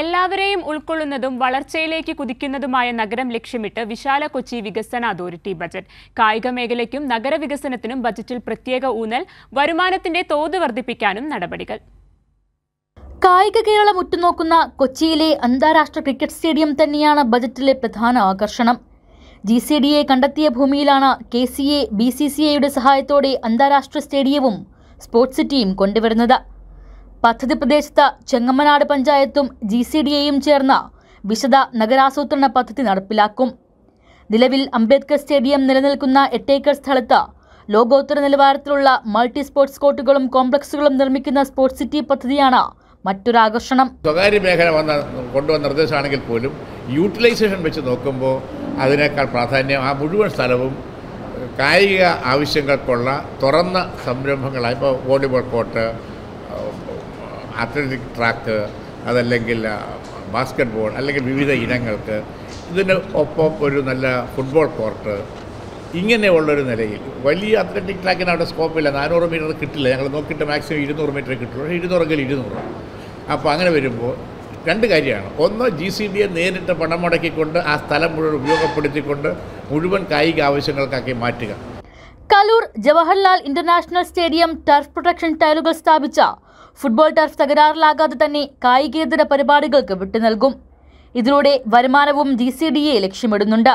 എല്ലാവരെയും ഉൾക്കൊള്ളുന്നതും വളർച്ചയിലേക്ക് കുതിക്കുന്നതുമായ നഗരം ലക്ഷ്യമിട്ട് വിശാല കൊച്ചി വികസന അതോറിറ്റി ബജറ്റ് കായിക മേഖലയ്ക്കും നഗരവികസനത്തിനും ബജറ്റിൽ പ്രത്യേക ഊന്നൽ വരുമാനത്തിന്റെ തോത് വർദ്ധിപ്പിക്കാനും നടപടികൾ കായിക കേരളം ഉറ്റുനോക്കുന്ന കൊച്ചിയിലെ അന്താരാഷ്ട്ര ക്രിക്കറ്റ് സ്റ്റേഡിയം തന്നെയാണ് ബജറ്റിലെ പ്രധാന ആകർഷണം ജി സി ഡി എ കണ്ടെത്തിയ ഭൂമിയിലാണ് K C A B C C എയുടെ സഹായത്തോടെ അന്താരാഷ്ട്ര സ്റ്റേഡിയവും സ്പോർട്സ് സിറ്റിയും കൊണ്ടുവരുന്നത് പദ്ധതി പ്രദേശത്ത് ചെങ്ങമ്മനാട് പഞ്ചായത്തും ജി സി ഡി എയും ചേർന്ന വിശദ നഗരാസൂത്രണ പദ്ധതി നടപ്പിലാക്കും നിലവിൽ അംബേദ്കർ സ്റ്റേഡിയം നിലനിൽക്കുന്ന എട്ടേക്കർ സ്ഥലത്ത് ലോകോത്തര നിലവാരത്തിലുള്ള മൾട്ടി സ്പോർട്സ് കോർട്ടുകളും കോംപ്ലക്സുകളും നിർമ്മിക്കുന്ന സ്പോർട്സ് സിറ്റി പദ്ധതിയാണ് മറ്റൊരാകർഷണം സ്വകാര്യ മേഖല വന്ന കൊണ്ടുവന്ന നിർദ്ദേശമാണെങ്കിൽ പോലും യൂട്ടിലൈസേഷൻ വെച്ച് നോക്കുമ്പോൾ അതിനേക്കാൾ പ്രാധാന്യം ആ മുഴുവൻ സ്ഥലവും കായിക ആവശ്യങ്ങൾക്കുള്ള തുറന്ന സംരംഭങ്ങളായി ഇപ്പോൾ വോളിബോൾ കോർട്ട് അത്ലറ്റിക് ട്രാക്ക് അതല്ലെങ്കിൽ ബാസ്ക്കറ്റ് ബോൾ അല്ലെങ്കിൽ വിവിധ ഇനങ്ങൾക്ക് ഇതിന് ഒപ്പം ഒരു നല്ല ഫുട്ബോൾ കോർട്ട് ഇങ്ങനെയുള്ളൊരു നിലയിൽ വലിയ അത്ലറ്റിക് ട്രാക്കിന് അവിടെ സ്കോപ്പില്ല നാനൂറ് മീറ്റർ കിട്ടില്ല ഞങ്ങൾ നോക്കിയിട്ട് മാക്സിമം ഇരുന്നൂറ് മീറ്റർ കിട്ടുള്ളൂ ഇരുന്നൂറെങ്കിൽ ഇരുന്നൂറ് അപ്പോൾ അങ്ങനെ വരുമ്പോൾ രണ്ട് കാര്യമാണ് ഒന്ന് ജി സി ബിയെ നേരിട്ട് പണം മുടക്കിക്കൊണ്ട് ആ സ്ഥലം മുഴുവൻ ഉപയോഗപ്പെടുത്തിക്കൊണ്ട് മുഴുവൻ കായിക ആവശ്യങ്ങൾക്കാക്കി മാറ്റുക Kaloor Jawaharlal international stadium turf protection ടൈലുകൾ സ്ഥാപിച്ച ഫുട്ബോൾ ടർഫ് തകരാറിലാകാതെ തന്നെ കായികേതര പരിപാടികൾക്ക് വിട്ടു നൽകും ഇതിലൂടെ വരുമാനവും ജി സി ഡി എ ലക്ഷ്യമിടുന്നുണ്ട്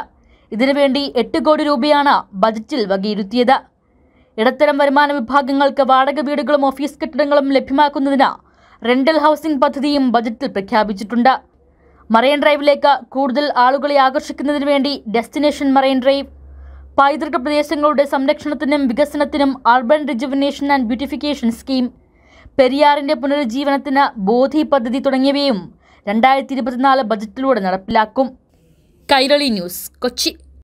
ഇതിനുവേണ്ടി എട്ട് കോടി രൂപയാണ് ബജറ്റിൽ വകയിരുത്തിയത് ഇടത്തരം വരുമാന വിഭാഗങ്ങൾക്ക് വാടക വീടുകളും ഓഫീസ് കെട്ടിടങ്ങളും ലഭ്യമാക്കുന്നതിന് റെന്റൽ ഹൗസിംഗ് പദ്ധതിയും ബജറ്റിൽ പ്രഖ്യാപിച്ചിട്ടുണ്ട് മറൈൻ ഡ്രൈവിലേക്ക് കൂടുതൽ ആളുകളെ ആകർഷിക്കുന്നതിന് വേണ്ടി ഡെസ്റ്റിനേഷൻ മറൈൻ ഡ്രൈവ് പൈതൃക പ്രദേശങ്ങളുടെ സംരക്ഷണത്തിനും വികസനത്തിനും urban rejuvenation and beautification scheme പെരിയാറിന്റെ പുനരുജ്ജീവനത്തിന് ബോധി പദ്ധതി തുടങ്ങിയവയും രണ്ടായിരത്തി ഇരുപത്തിനാല് ബജറ്റിലൂടെ നടപ്പിലാക്കും കൈരളി ന്യൂസ് കൊച്ചി